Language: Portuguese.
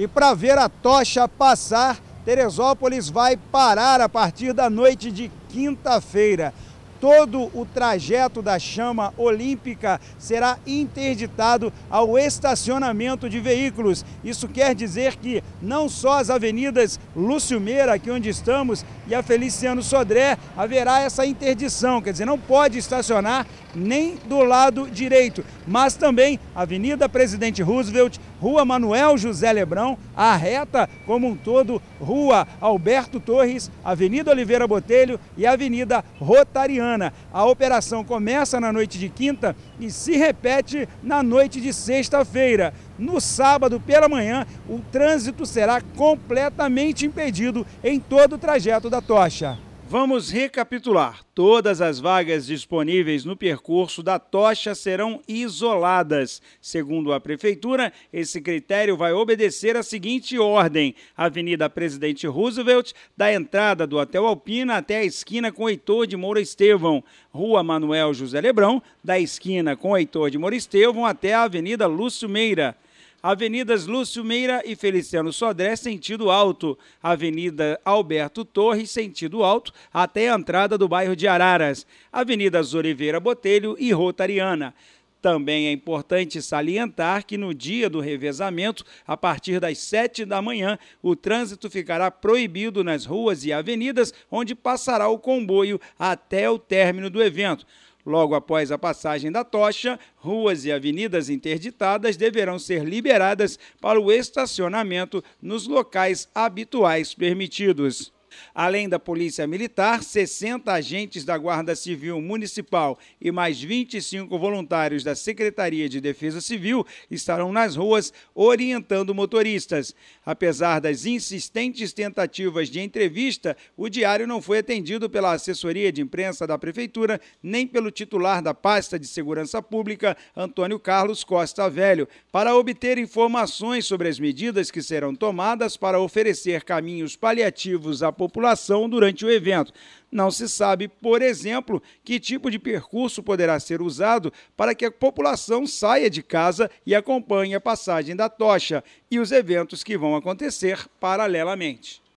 E para ver a tocha passar, Teresópolis vai parar a partir da noite de quinta-feira. Todo o trajeto da chama olímpica será interditado ao estacionamento de veículos. Isso quer dizer que não só as avenidas Lúcio Meira, aqui onde estamos, e a Feliciano Sodré, haverá essa interdição, quer dizer, não pode estacionar nem do lado direito, mas também Avenida Presidente Roosevelt, Rua Manuel José Lebrão, a reta como um todo, Rua Alberto Torres, Avenida Oliveira Botelho e Avenida Rotariana. A operação começa na noite de quinta e se repete na noite de sexta-feira. No sábado pela manhã, o trânsito será completamente impedido em todo o trajeto da tocha. Vamos recapitular. Todas as vagas disponíveis no percurso da tocha serão isoladas. Segundo a Prefeitura, esse critério vai obedecer a seguinte ordem: Avenida Presidente Roosevelt, da entrada do Hotel Alpina até a esquina com Heitor de Moura Estevão, Rua Manuel José Lebrão, da esquina com Heitor de Moura Estevão até a Avenida Lúcio Meira, Avenidas Lúcio Meira e Feliciano Sodré, sentido alto. Avenida Alberto Torres, sentido alto, até a entrada do bairro de Araras. Avenidas Oliveira Botelho e Rotariana. Também é importante salientar que no dia do revezamento, a partir das 7 da manhã, o trânsito ficará proibido nas ruas e avenidas onde passará o comboio até o término do evento. Logo após a passagem da tocha, ruas e avenidas interditadas deverão ser liberadas para o estacionamento nos locais habituais permitidos. Além da Polícia Militar, 60 agentes da Guarda Civil Municipal e mais 25 voluntários da Secretaria de Defesa Civil estarão nas ruas orientando motoristas. Apesar das insistentes tentativas de entrevista, o diário não foi atendido pela assessoria de imprensa da Prefeitura nem pelo titular da pasta de Segurança Pública, Antônio Carlos Costa Velho, para obter informações sobre as medidas que serão tomadas para oferecer caminhos paliativos à população durante o evento. Não se sabe, por exemplo, que tipo de percurso poderá ser usado para que a população saia de casa e acompanhe a passagem da tocha e os eventos que vão acontecer paralelamente.